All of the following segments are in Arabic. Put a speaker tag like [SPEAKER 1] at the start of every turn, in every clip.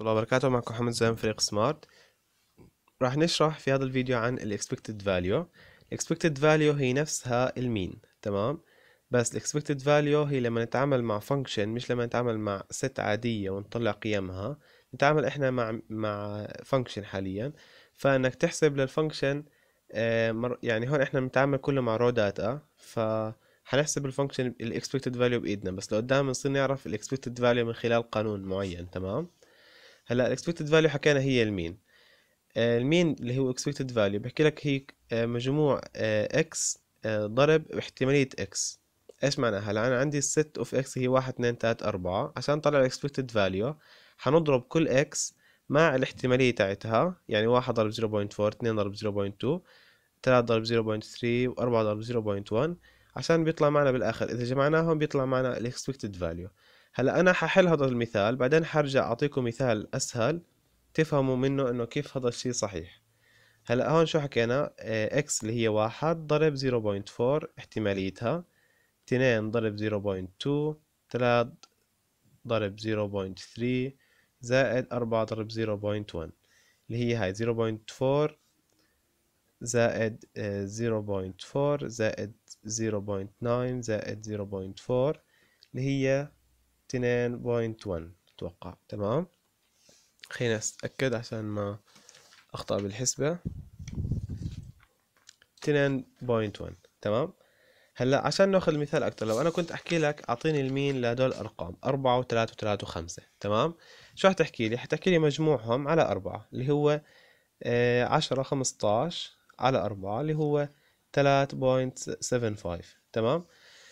[SPEAKER 1] الله وبركاته معكم محمد زين فريق سمارت راح نشرح في هذا الفيديو عن الاكسبكتد فاليو الاكسبكتد فاليو هي نفسها المين تمام بس الاكسبكتد فاليو هي لما نتعامل مع فانكشن مش لما نتعامل مع ست عادية ونطلع قيمها نتعامل احنا مع مع فانكشن حاليا فانك تحسب للفانكشن آه، يعني هون احنا بنتعامل كله مع رو داتا ف هنحسب الفانكشن الاكسبكتد فاليو بايدنا بس لقدام بنصير نعرف الاكسبكتد فاليو من خلال قانون معين تمام هلا الاكسبكتد فاليو حكينا هي المين آه، المين اللي هو اكسبكتد فاليو بحكي لك هي آه، مجموع اكس آه، ضرب احتماليه اكس ايش معناها هلا انا عندي الست اوف اكس هي واحد اتنين تلاتة أربعة عشان نطلع الاكسبكتد فاليو حنضرب كل اكس مع الاحتمالية تاعتها يعني واحد ضرب 0.4 2 ضرب 0.2 3 ضرب 0.3 و4 ضرب 0.1 عشان بيطلع معنا بالآخر إذا جمعناهم بيطلع معنا الاكسبكتد فاليو هلا انا ححل هذا المثال بعدين حرجع اعطيكم مثال اسهل تفهموا منه انه كيف هذا الشيء صحيح هلا هون شو حكينا اكس إيه، اللي هي واحد ضرب 0.4 احتماليتها 2 ضرب 0.2 3 ضرب 0.3 زائد 4 ضرب 0.1 اللي هي هاي 0.4 زائد 0.4 إيه، زائد 0.9 زائد 0.4 اللي هي 2.1 اتوقع تمام خلينا اتاكد عشان ما اخطا بالحسبه 2.1 تمام هلا عشان ناخذ المثال اكثر لو انا كنت احكي لك اعطيني المين لهدول الارقام 4 و3 و3 و5 تمام شو حتحكي لي حتحكي لي مجموعهم على 4 اللي هو 10 آه، 15 على 4 اللي هو 3.75 تمام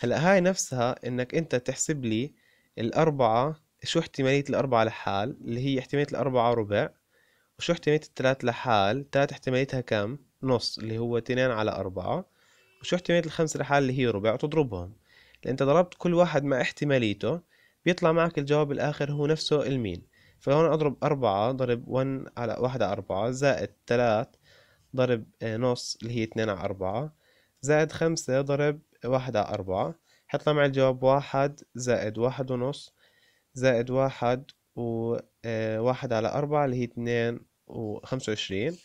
[SPEAKER 1] هلا هاي نفسها انك انت تحسب لي الأربعة شو احتمالية الأربعة لحال اللي هي احتمالية الأربعة ربع وشو احتمالية الثلاث لحال ثلاث احتماليتها كم نص اللي هو اتنين على أربعة وشو احتمالية الخمسة لحال اللي هي ربع وتضربهم لأن أنت ضربت كل واحد مع احتماليته بيطلع معك الجواب الآخر هو نفسه المين فهون أضرب أربعة ضرب ون على واحد على أربعة زائد تلات ضرب آه، نص اللي هي اتنين على أربعة زائد خمسة ضرب واحد على أربعة حيطلع معي الجواب واحد زائد واحد ونص زائد واحد وواحد آه، على أربعة اللي هي اتنين وخمسة وعشرين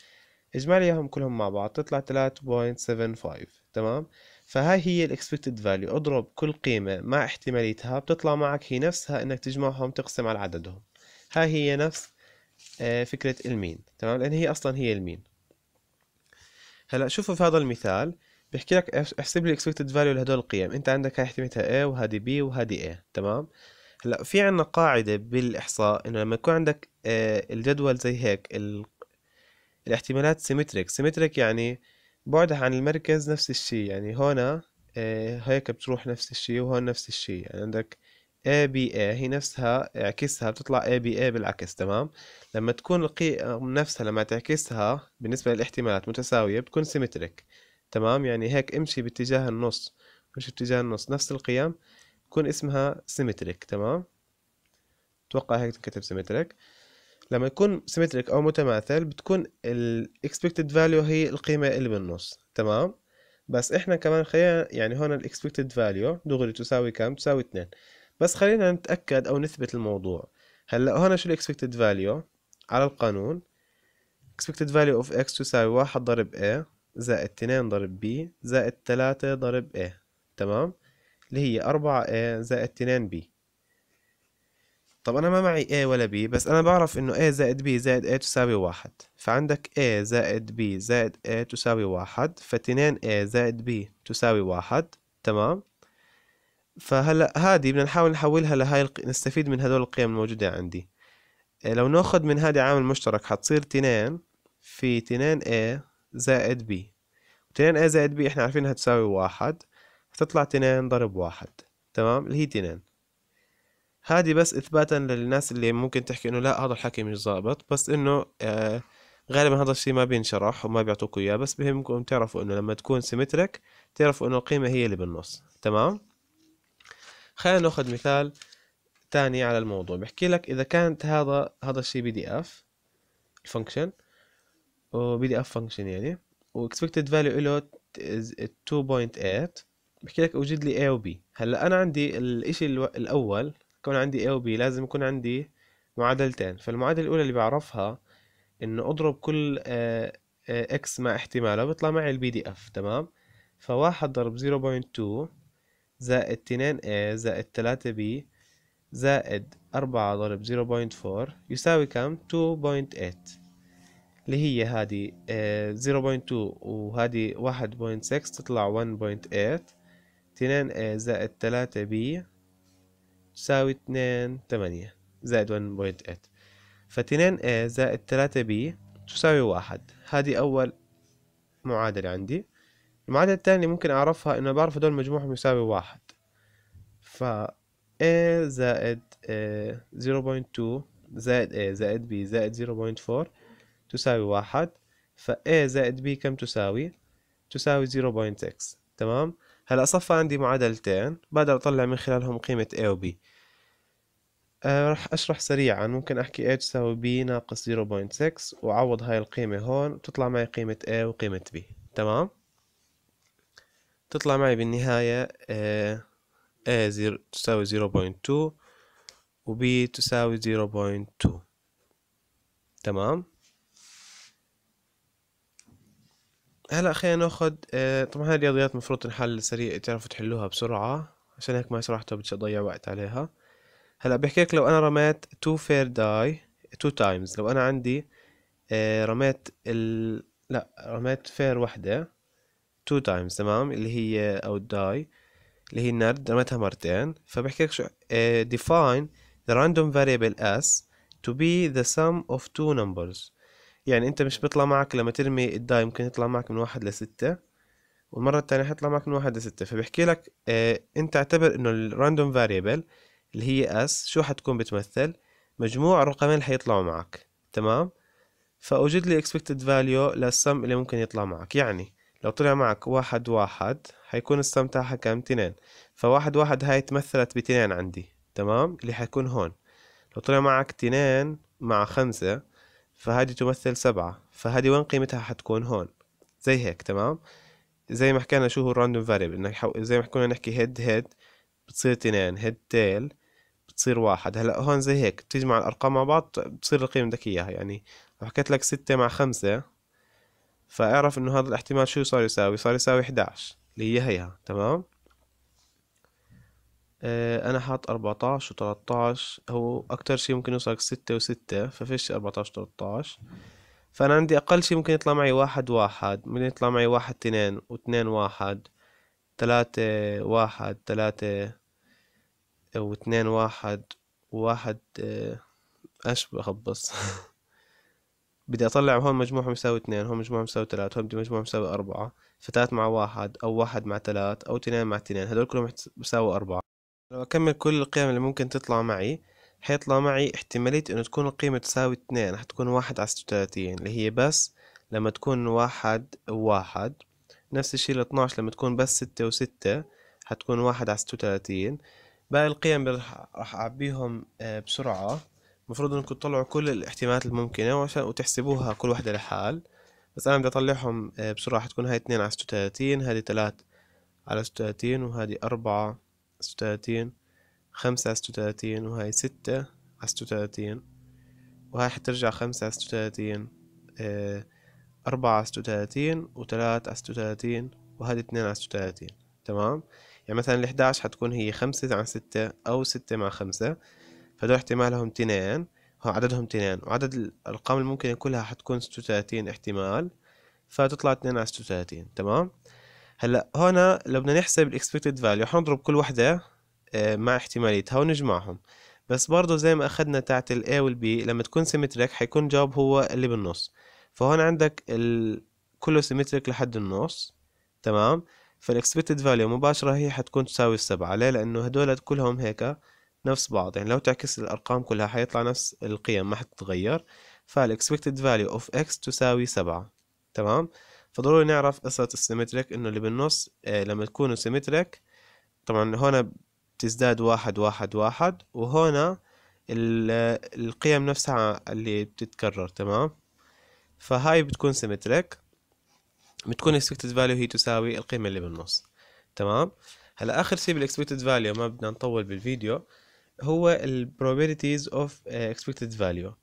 [SPEAKER 1] لي اياهم كلهم مع بعض تطلع تلات بوينت سفن فايف تمام فهاي هي الاكسبكتد فاليو اضرب كل قيمة مع احتماليتها بتطلع معك هي نفسها انك تجمعهم تقسم على عددهم هاي هي نفس آه، فكرة المين تمام لان هي اصلا هي المين هلا شوفوا في هذا المثال بيحكي لك احسب لي اكسبكتد فاليو لهدول القيم انت عندك هاي احتمالتها A وهذه B وهذه A تمام هلا في عندنا قاعدة بالإحصاء إنه لما يكون عندك آه، الجدول زي هيك ال... الاحتمالات سيمتريك سيمتريك يعني بعدها عن المركز نفس الشيء يعني هون آه، هيك بتروح نفس الشيء وهون نفس الشيء يعني عندك A B A هي نفسها اعكسها بتطلع A B A بالعكس تمام لما تكون القيم نفسها لما تعكسها بالنسبة للاحتمالات متساوية بتكون سيمتريك تمام يعني هيك امشي باتجاه النص مش باتجاه النص نفس القيم يكون اسمها سيمتريك تمام اتوقع هيك تنكتب سيمتريك لما يكون سيمتريك او متماثل بتكون الاكسبكتد فاليو هي القيمه اللي بالنص تمام بس احنا كمان خلينا يعني هون الاكسبكتد فاليو دغري تساوي كم تساوي 2 بس خلينا نتاكد او نثبت الموضوع هلا هون شو الاكسبكتد فاليو على القانون expected value of x تساوي واحد ضرب a زائد اتنين ضرب بي زائد تلاتة ضرب ايه تمام اللي هي أربعة ايه زائد اتنين بي طب أنا ما معي ايه ولا بي بس أنا بعرف إنه ايه زائد بي زائد ايه تساوي واحد فعندك ايه زائد بي زائد ايه تساوي واحد فاتنين ايه زائد بي تساوي واحد تمام فهلا هادي بدنا نحاول نحولها لهاي الق... نستفيد من هدول القيم الموجودة عندي إيه، لو ناخد من هذا عامل مشترك حتصير تنين في تنين ايه زائد بي تنين A زائد B احنا عارفينها تساوي واحد هتطلع تنين ضرب واحد تمام اللي هي تنين هادي بس إثباتا للناس اللي ممكن تحكي إنه لا هذا الحكي مش ظابط بس إنه آه غالبا هذا الشيء ما بينشرح وما بيعطوكوا إياه بس بهمكم تعرفوا إنه لما تكون سيمتريك تعرفوا إنه القيمة هي اللي بالنص تمام خلينا ناخذ مثال تاني على الموضوع بحكي لك إذا كانت هذا هذا الشيء بي دي إف الفانكشن وبي دي اف فانكشن يعني واكسبكتد فاليو له 2.8 بحكي لك اوجد لي A و B هلا انا عندي الاشي الاول كون عندي A و B لازم يكون عندي معادلتين فالمعادله الاولى اللي بعرفها انه اضرب كل اكس آه، آه، مع احتماله بيطلع معي البي دي اف تمام فواحد ضرب 0.2 زائد 2 A زائد 3 B زائد 4 ضرب 0.4 يساوي كم 2.8 اللي هي هذه 0.2 آه، وهذه 1.6 تطلع 1.8 2 آه، زائد 3 بي تساوي 2 8 زائد 1.8 ف 2 زائد 3 بي تساوي واحد هذه أول معادلة عندي المعادلة الثانية ممكن أعرفها إنه بعرف هدول مجموعهم يساوي واحد ف A زائد A آه، 0.2 زائد A زائد B زائد 0.4 تساوي واحد فا A زائد B كم تساوي؟ تساوي 0.6 تمام؟ هلا صفى عندي معادلتين بقدر أطلع من خلالهم قيمة A و B أه رح أشرح سريعا ممكن أحكي A تساوي B ناقص 0.6 وعوض هاي القيمة هون بتطلع معي قيمة A وقيمة B تمام؟ تطلع معي بالنهاية آه، A, A زيرو تساوي 0.2 و B تساوي 0.2 تمام؟ هلا خلينا ناخذ آه، طبعا هاي الرياضيات المفروض تنحل سريع تعرفوا تحلوها بسرعة عشان هيك ما شرحتها بدي اضيع وقت عليها هلا بحكي لك لو انا رميت تو فير داي تو تايمز لو انا عندي آه، رميت ال لا رميت فير وحدة تو تايمز تمام اللي هي او داي اللي هي النرد رميتها مرتين فبحكي لك شو ديفاين آه، define the random variable s to be the sum of نمبرز numbers يعني انت مش بيطلع معك لما ترمي الداي ممكن يطلع معك من واحد لستة والمرة التانية حيطلع معك من واحد لستة فبيحكي لك اه انت اعتبر انه الراندوم فاريبل اللي هي اس شو حتكون بتمثل مجموع الرقمين اللي حيطلعوا معك تمام فأوجد لي expected value للسم اللي ممكن يطلع معك يعني لو طلع معك واحد واحد حيكون السم تاعها كام تنين فواحد واحد هاي تمثلت بتنين عندي تمام اللي حيكون هون لو طلع معك تنين مع خمسة فهذه تمثل سبعة فهذه وين قيمتها حتكون هون زي هيك تمام زي ما حكينا شو هو الراندوم فاريبل انك حو... زي ما حكينا نحكي هيد هيد بتصير اثنين هيد تيل بتصير واحد هلا هون زي هيك بتجمع الارقام مع بعض بتصير القيمه بدك اياها يعني لو حكيت لك ستة مع خمسة فاعرف انه هذا الاحتمال شو صار يساوي صار يساوي 11 اللي هي هيها تمام آه، انا حاط 14 و13 هو اكتر شيء ممكن يوصلك 6 و6 ففيش 14 و13 فانا عندي اقل شيء ممكن يطلع معي واحد واحد ممكن يطلع معي واحد اثنين واثنين واحد ثلاثة واحد ثلاثة 1 واحد وواحد آه، ايش بخبص بدي اطلع هون مجموعهم يساوي 2 هون مجموعهم يساوي 3 هون بدي مجموعهم يساوي اربعة فثلاث مع واحد او واحد مع 3 او 2 مع 2 هدول كلهم بيساوي اربعة لو أكمل كل القيم اللي ممكن تطلع معي حيطلع معي احتمالية إنه تكون القيمة تساوي اثنين حتكون واحد على ستة وتلاتين اللي هي بس لما تكون واحد واحد نفس الشي عشر لما تكون بس ستة وستة حتكون واحد على ستة وتلاتين باقي القيم راح أعبيهم آه، بسرعة المفروض إنكم تطلعوا كل الاحتمالات الممكنة وعشان وتحسبوها كل واحدة لحال بس أنا بدي أطلعهم آه، بسرعة حتكون هاي اثنين على ستة وتلاتين هادي تلات على ستة وتلاتين وهادي أربعة عشرة وتلاتين خمسة عشرة وتلاتين وهاي ستة عشرة وتلاتين وهاي حترجع خمسة عشرة وتلاتين آه، أربعة عشرة وتلاتين وتلات عشرة وتلاتين وهذه اتنين عشرة وتلاتين تمام يعني مثلا الإحداش حتكون هي خمسة مع ستة أو ستة مع خمسة فدول احتمالهم تنين هو عددهم تنين وعدد الأرقام الممكنة كلها حتكون ستة وتلاتين احتمال فتطلع اتنين على ستة وتلاتين تمام هلا هون لو بدنا نحسب الاكسبكتد فاليو حنضرب كل وحده آه، مع احتماليتها ونجمعهم بس برضه زي ما اخذنا تاعت ال A وال B لما تكون سيمتريك حيكون جواب هو اللي بالنص فهون عندك ال... كله سيمتريك لحد النص تمام فالاكسبكتد فاليو مباشرة هي حتكون تساوي السبعة ليه لأنه هدول كلهم هيك نفس بعض يعني لو تعكس الأرقام كلها حيطلع نفس القيم ما حتتغير فالاكسبكتد فاليو اوف اكس تساوي سبعة تمام فضروري نعرف قصة السيمتريك انه اللي بالنص آه، لما تكونوا سيمتريك طبعا هنا بتزداد واحد واحد واحد وهنا القيم نفسها اللي بتتكرر تمام فهاي بتكون سيمتريك بتكون expected value هي تساوي القيمة اللي بالنص تمام هلا اخر شيء expected value ما بدنا نطول بالفيديو هو probabilities of آه، expected value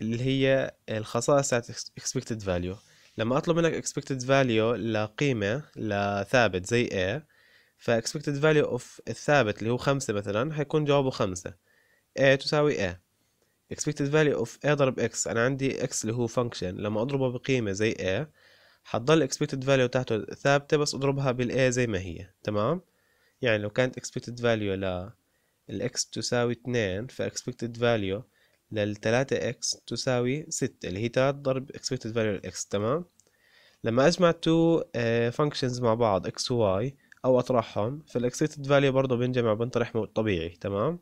[SPEAKER 1] اللي هي الخصائص تاعت expected value لما اطلب منك expected value لقيمه لثابت زي A فا expected value of الثابت اللي هو خمسة مثلا حيكون جوابه خمسة A تساوي A expected value of A ضرب X أنا عندي X اللي هو function لما أضربه بقيمة زي A حتضل expected value تحته ثابتة بس أضربها بال A زي ما هي تمام يعني لو كانت expected value ل X تساوي اتنين فا expected value للتلاتة إكس x تساوي ستة اللي هي 3 ضرب expected value x تمام لما اجمع تو فانكشنز آه، مع بعض x و y او اطرحهم فالاكسبكتد فاليو برضه بينجمع بنطرح طبيعي تمام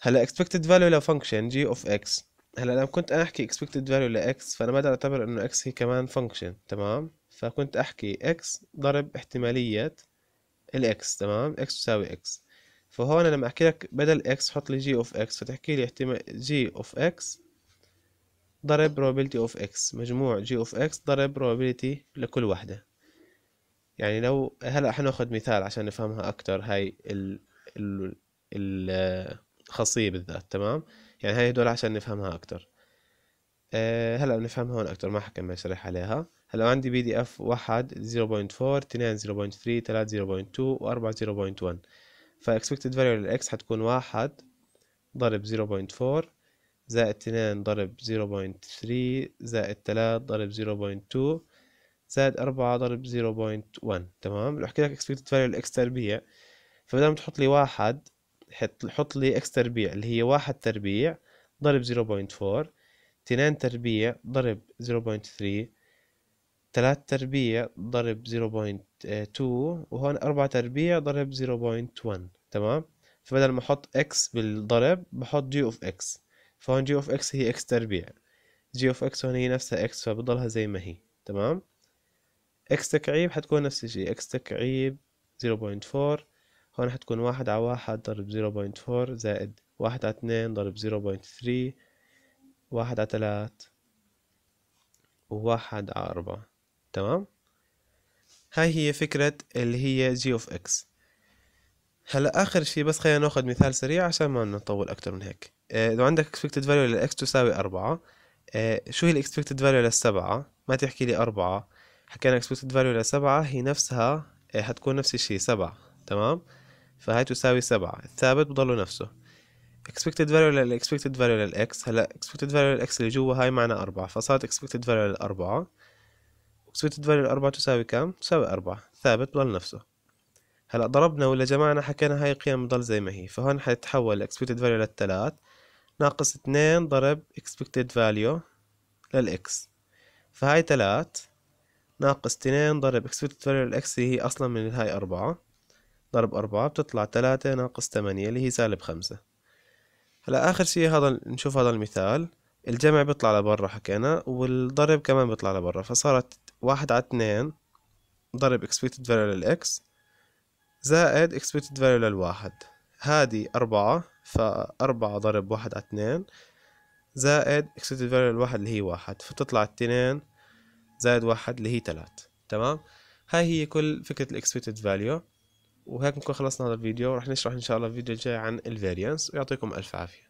[SPEAKER 1] هلا expected value لفانكشن g of x هلا لما كنت انا احكي expected value لإكس فانا ما بدي اعتبر انه x هي كمان فانكشن تمام فكنت احكي x ضرب احتمالية الإكس تمام x تساوي x فهون لما احكي لك بدل اكس حط لي جي اوف اكس فتحكي لي احتمال جي اوف اكس ضرب probability of x مجموع g of x ضرب probability لكل وحدة يعني لو هلأ حناخد مثال عشان نفهمها أكتر هاي ال... ال... الخاصية بالذات تمام يعني هاي هدول عشان نفهمها أكتر أه هلأ بنفهمها هون أكتر ما حكمل شرح عليها هلأ عندي بي دي اف واحد 0.4 2 0.3 3 0.2 و4 0.1 فاكسبكتد فاليو للاكس حتكون واحد ضرب 0.4 زائد 2 ضرب 0.3 زائد 3 ضرب 0.2 زائد 4 ضرب 0.1 تمام لو حكيت لك اكسبكتد فاليو للاكس تربيع فبدل ما تحط لي واحد حط حط لي اكس تربيع اللي هي واحد تربيع ضرب 0.4 2 تربيع ضرب 0.3 3 تربيع ضرب 0.2 0.2 آه، وهون 4 تربيع ضرب 0.1 تمام فبدل ما احط x بالضرب بحط g of x فهون g of x هي x تربيع g of x هون هي نفسها x فبضلها زي ما هي تمام x تكعيب حتكون نفس الشيء x تكعيب 0.4 هون حتكون واحد على واحد ضرب 0.4 زائد واحد على اتنين ضرب 0.3 واحد على تلات وواحد على أربعة تمام هاي هي فكرة اللي هي جي اوف اكس هلا اخر شي بس خلينا ناخد مثال سريع عشان ما نطول اكتر من هيك آه، اذا عندك اكسبكتد فاليو للاكس تساوي أربعة آه، شو هي الاكسبكتد فاليو للسبعة ما تحكي لي أربعة حكينا اكسبكتد فاليو لسبعة هي نفسها هتكون آه، نفس الشي سبعة تمام فهاي تساوي سبعة الثابت بضله نفسه expected value لل expected value لل x هلا expected value لل x اللي جوا هاي معنا أربعة فصارت expected value للأربعة اكسبكتد فاليو الأربعة تساوي كم؟ تساوي أربعة ثابت ضل نفسه هلا ضربنا ولا جمعنا حكينا هاي القيم بتضل زي ما هي فهون حيتحول الاكسبكتد فاليو للتلات ناقص اتنين ضرب اكسبكتد فاليو للإكس فهاي تلات ناقص اتنين ضرب اكسبكتد فاليو للإكس اللي هي أصلا من هاي أربعة ضرب أربعة بتطلع تلاتة ناقص تمانية اللي هي سالب خمسة هلا آخر شي هذا نشوف هذا المثال الجمع بيطلع لبرا حكينا والضرب كمان بيطلع لبرا فصارت واحد على اتنين ضرب expected value للإكس زائد expected value للواحد هادي أربعة فأربعة ضرب واحد على اتنين زائد expected value للواحد اللي هي واحد فتطلع اتنين زائد واحد اللي هي تلات تمام هاي هي كل فكرة expected value وهيك نكون خلصنا هذا الفيديو ورح نشرح ان شاء الله الفيديو الجاي عن الفاريانس ويعطيكم الف عافية